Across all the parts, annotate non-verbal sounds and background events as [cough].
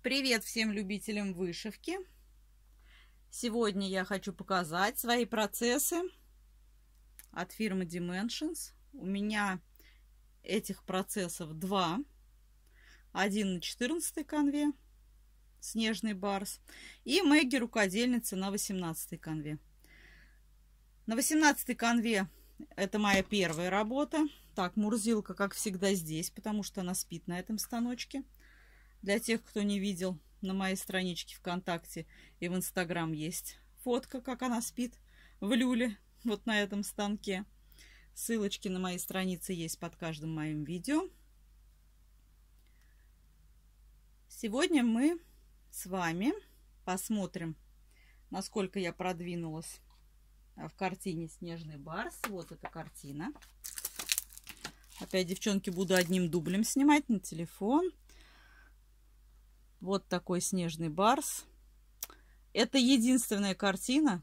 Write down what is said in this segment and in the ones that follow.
Привет всем любителям вышивки! Сегодня я хочу показать свои процессы от фирмы Dimensions. У меня этих процессов два. Один на 14 конве, снежный барс, и Мэгги рукодельница на 18 конве. На 18 конве это моя первая работа. Так, мурзилка, как всегда, здесь, потому что она спит на этом станочке. Для тех, кто не видел, на моей страничке ВКонтакте и в Инстаграм есть фотка, как она спит в люле, вот на этом станке. Ссылочки на мои страницы есть под каждым моим видео. Сегодня мы с вами посмотрим, насколько я продвинулась в картине «Снежный барс». Вот эта картина. Опять, девчонки, буду одним дублем снимать на телефон. Вот такой снежный барс. Это единственная картина,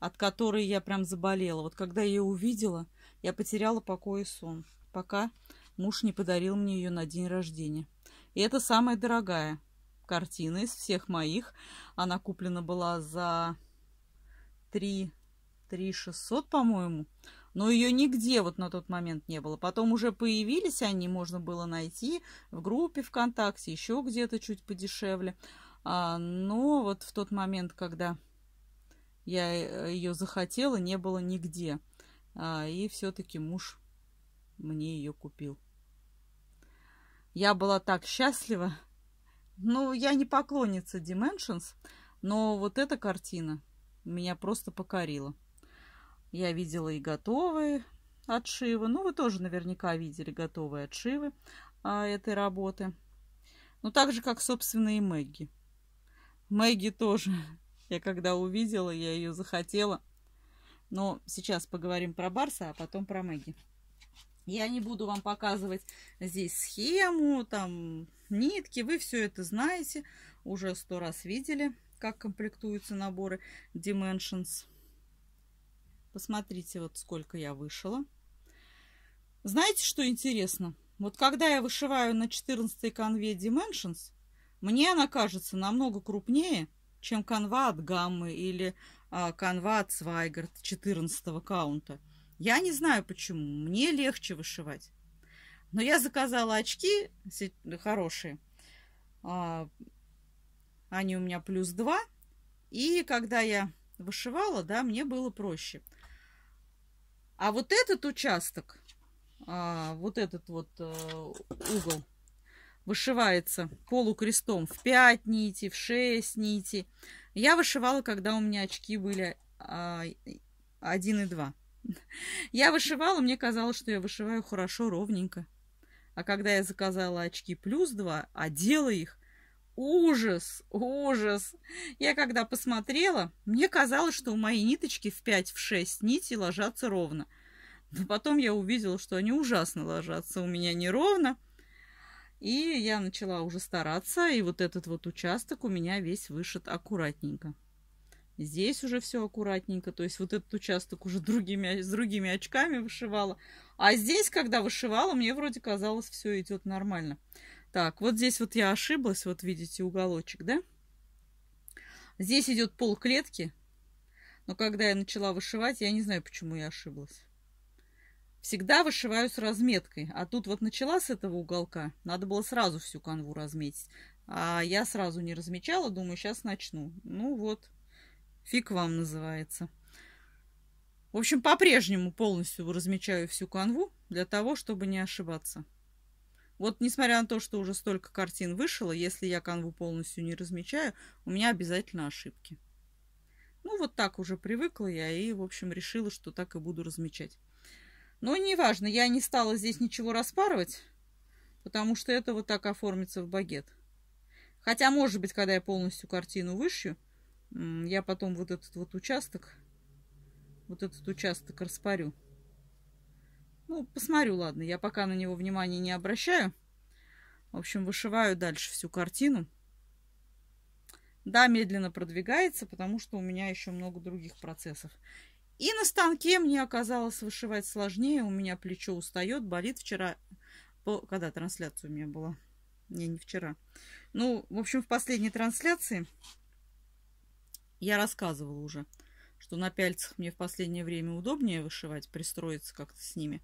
от которой я прям заболела. Вот когда я ее увидела, я потеряла покой и сон. Пока муж не подарил мне ее на день рождения. И это самая дорогая картина из всех моих. Она куплена была за 3, 3 600, по-моему но ее нигде вот на тот момент не было. Потом уже появились они, можно было найти в группе ВКонтакте, еще где-то чуть подешевле. А, но вот в тот момент, когда я э, ее захотела, не было нигде. А, и все-таки муж мне ее купил. Я была так счастлива. Ну, я не поклонница Dimensions, но вот эта картина меня просто покорила. Я видела и готовые отшивы. Ну, вы тоже наверняка видели готовые отшивы а, этой работы. Ну, так же, как, собственно, и Мэгги. Мэгги тоже. [laughs] Я когда увидела, я ее захотела. Но сейчас поговорим про Барса, а потом про Мэгги. Я не буду вам показывать здесь схему, там нитки. Вы все это знаете. Уже сто раз видели, как комплектуются наборы Dimensions. Посмотрите, вот сколько я вышила. Знаете, что интересно? Вот когда я вышиваю на 14 конве Dimensions, мне она кажется намного крупнее, чем канва от гаммы или а, канва от Свайгард 14 каунта. Я не знаю почему, мне легче вышивать. Но я заказала очки хорошие. А, они у меня плюс 2. И когда я вышивала, да, мне было проще. А вот этот участок, а, вот этот вот а, угол, вышивается полукрестом в 5 нити, в 6 нити. Я вышивала, когда у меня очки были а, 1 и 2. Я вышивала, мне казалось, что я вышиваю хорошо, ровненько. А когда я заказала очки плюс 2, одела их, Ужас, ужас! Я когда посмотрела, мне казалось, что у моей ниточки в 5-6 в шесть нитей ложатся ровно. Но потом я увидела, что они ужасно ложатся у меня неровно. И я начала уже стараться, и вот этот вот участок у меня весь вышит аккуратненько. Здесь уже все аккуратненько, то есть вот этот участок уже другими, с другими очками вышивала. А здесь, когда вышивала, мне вроде казалось, все идет нормально. Так, вот здесь вот я ошиблась, вот видите уголочек, да? Здесь идет пол клетки, но когда я начала вышивать, я не знаю, почему я ошиблась. Всегда вышиваю с разметкой, а тут вот начала с этого уголка, надо было сразу всю канву разметить. А я сразу не размечала, думаю, сейчас начну. Ну вот, фиг вам называется. В общем, по-прежнему полностью размечаю всю канву для того, чтобы не ошибаться. Вот, несмотря на то, что уже столько картин вышло, если я канву полностью не размечаю, у меня обязательно ошибки. Ну, вот так уже привыкла я и, в общем, решила, что так и буду размечать. Но неважно, я не стала здесь ничего распарывать, потому что это вот так оформится в багет. Хотя, может быть, когда я полностью картину вышью, я потом вот этот вот участок, вот этот участок распарю. Ну, посмотрю, ладно, я пока на него внимания не обращаю. В общем, вышиваю дальше всю картину. Да, медленно продвигается, потому что у меня еще много других процессов. И на станке мне оказалось вышивать сложнее. У меня плечо устает, болит вчера. Когда трансляция у меня была? Не, не вчера. Ну, в общем, в последней трансляции я рассказывала уже, что на пяльцах мне в последнее время удобнее вышивать, пристроиться как-то с ними.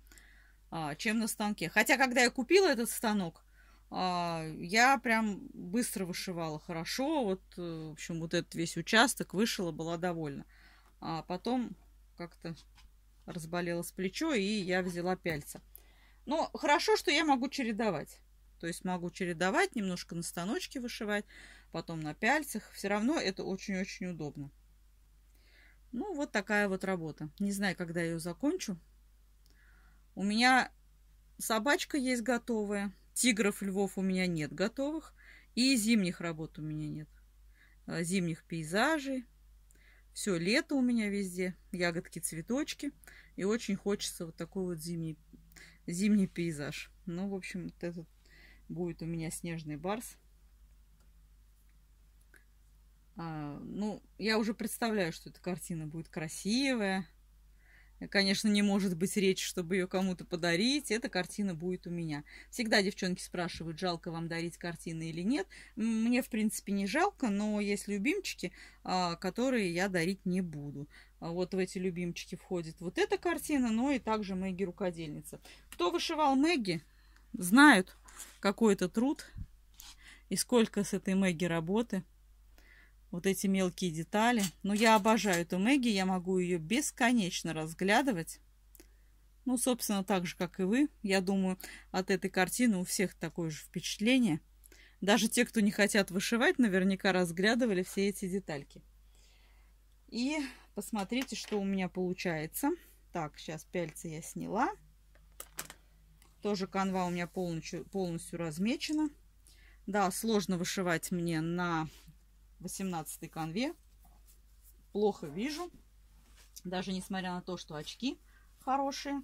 А, чем на станке. Хотя, когда я купила этот станок, а, я прям быстро вышивала хорошо. Вот, э, в общем, вот этот весь участок вышила, была довольна. А потом как-то разболелось плечо, и я взяла пяльца. Но хорошо, что я могу чередовать. То есть могу чередовать, немножко на станочке вышивать, потом на пяльцах. Все равно это очень-очень удобно. Ну, вот такая вот работа. Не знаю, когда я ее закончу. У меня собачка есть готовая, тигров, львов у меня нет готовых, и зимних работ у меня нет. А, зимних пейзажей. Все лето у меня везде, ягодки, цветочки. И очень хочется вот такой вот зимний, зимний пейзаж. Ну, в общем, вот этот будет у меня снежный барс. А, ну, я уже представляю, что эта картина будет красивая. Конечно, не может быть речи, чтобы ее кому-то подарить. Эта картина будет у меня. Всегда девчонки спрашивают, жалко вам дарить картины или нет. Мне, в принципе, не жалко, но есть любимчики, а, которые я дарить не буду. А вот в эти любимчики входит вот эта картина, но и также Мэгги-рукодельница. Кто вышивал Мэгги, знают, какой это труд и сколько с этой Мэгги работы вот эти мелкие детали. Но я обожаю эту Мэгги, я могу ее бесконечно разглядывать. Ну, собственно, так же, как и вы. Я думаю, от этой картины у всех такое же впечатление. Даже те, кто не хотят вышивать, наверняка разглядывали все эти детальки. И посмотрите, что у меня получается. Так, сейчас пяльцы я сняла. Тоже канва у меня полностью, полностью размечена. Да, сложно вышивать мне на 18 конве. Плохо вижу. Даже несмотря на то, что очки хорошие.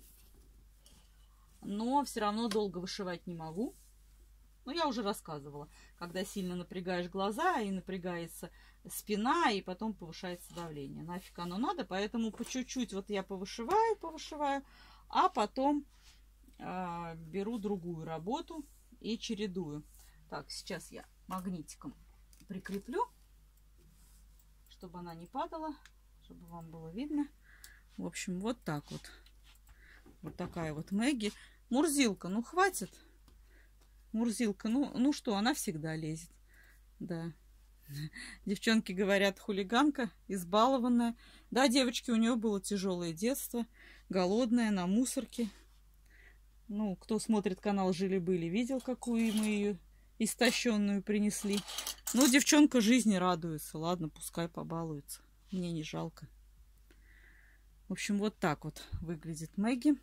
Но все равно долго вышивать не могу. Но ну, я уже рассказывала, когда сильно напрягаешь глаза и напрягается спина, и потом повышается давление. Нафиг оно надо, поэтому по чуть-чуть вот я повышиваю, повышиваю, а потом э, беру другую работу и чередую. Так, сейчас я магнитиком прикреплю чтобы она не падала, чтобы вам было видно. В общем, вот так вот. Вот такая вот Мэгги. Мурзилка, ну хватит. Мурзилка, ну, ну что, она всегда лезет. Да. Девчонки говорят, хулиганка, избалованная. Да, девочки, у нее было тяжелое детство, голодная, на мусорке. Ну, кто смотрит канал «Жили-были», видел, какую мы ее истощенную принесли. Ну, девчонка жизни радуется. Ладно, пускай побалуется. Мне не жалко. В общем, вот так вот выглядит Мэгги.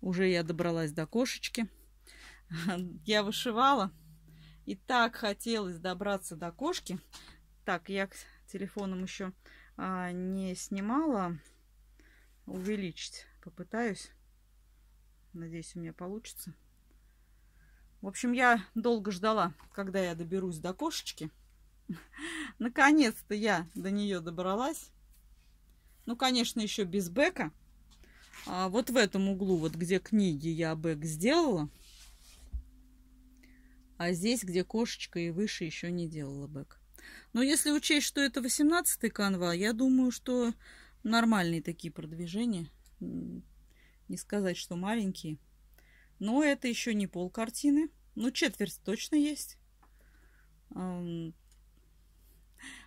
Уже я добралась до кошечки. [laughs] Я вышивала. И так хотелось добраться до кошки. Так, я телефоном еще а, не снимала. Увеличить попытаюсь. Надеюсь, у меня получится. В общем, я долго ждала, когда я доберусь до кошечки. [laughs] Наконец-то я до нее добралась. Ну, конечно, еще без бэка. А вот в этом углу, вот где книги, я бэк сделала. А здесь, где кошечка и выше, еще не делала бэк. Но если учесть, что это 18-й канва, я думаю, что нормальные такие продвижения. Не сказать, что маленькие. Но это еще не пол картины. Ну, четверть точно есть.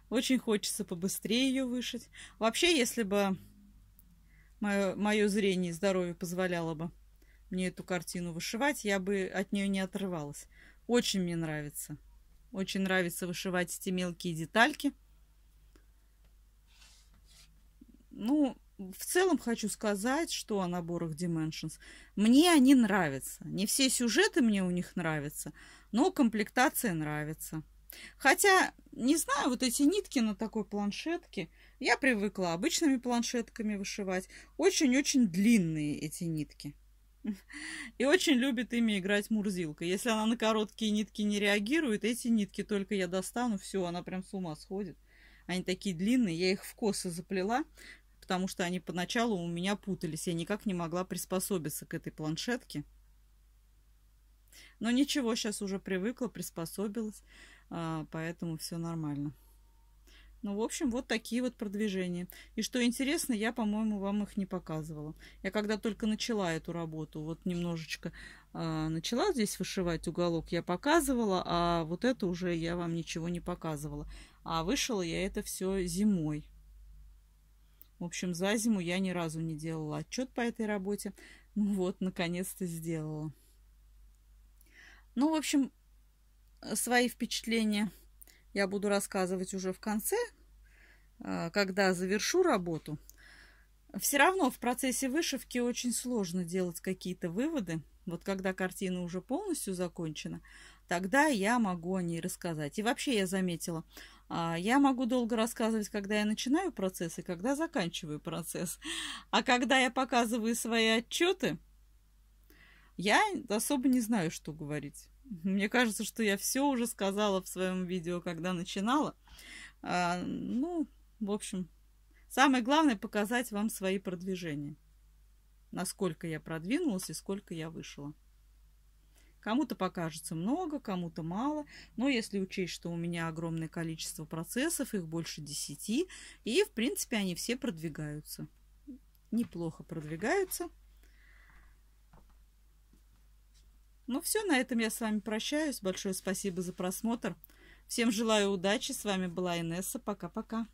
Очень хочется побыстрее ее вышить. Вообще, если бы мое, зрение и здоровье позволяло бы мне эту картину вышивать, я бы от нее не отрывалась. Очень мне нравится. Очень нравится вышивать эти мелкие детальки. Ну, в целом хочу сказать, что о наборах Dimensions. Мне они нравятся. Не все сюжеты мне у них нравятся, но комплектация нравится. Хотя, не знаю, вот эти нитки на такой планшетке, я привыкла обычными планшетками вышивать. Очень-очень длинные эти нитки. И очень любит ими играть Мурзилка. Если она на короткие нитки не реагирует, эти нитки только я достану, все, она прям с ума сходит. Они такие длинные, я их в косы заплела, потому что они поначалу у меня путались. Я никак не могла приспособиться к этой планшетке. Но ничего, сейчас уже привыкла, приспособилась, а, поэтому все нормально. Ну, в общем, вот такие вот продвижения. И что интересно, я, по-моему, вам их не показывала. Я когда только начала эту работу, вот немножечко а, начала здесь вышивать уголок, я показывала, а вот это уже я вам ничего не показывала. А вышила я это все зимой. В общем, за зиму я ни разу не делала отчет по этой работе. [laughs] Ну вот, наконец-то сделала. Ну, в общем, э, свои впечатления я буду рассказывать уже в конце, э, когда завершу работу. Все равно в процессе вышивки очень сложно делать какие-то выводы. Вот когда картина уже полностью закончена – тогда я могу о ней рассказать. И вообще я заметила, а, я могу долго рассказывать, когда я начинаю процесс и когда заканчиваю процесс. [laughs] А когда я показываю свои отчеты, я особо не знаю, что говорить. [laughs] Мне кажется, что я все уже сказала в своем видео, когда начинала. А, ну, в общем, самое главное показать вам свои продвижения. Насколько я продвинулась и сколько я вышла. Кому-то покажется много, кому-то мало, но если учесть, что у меня огромное количество процессов, их больше 10, и в принципе они все продвигаются. Неплохо продвигаются. Ну все, на этом я с вами прощаюсь. Большое спасибо за просмотр. Всем желаю удачи. С вами была Инесса. Пока-пока.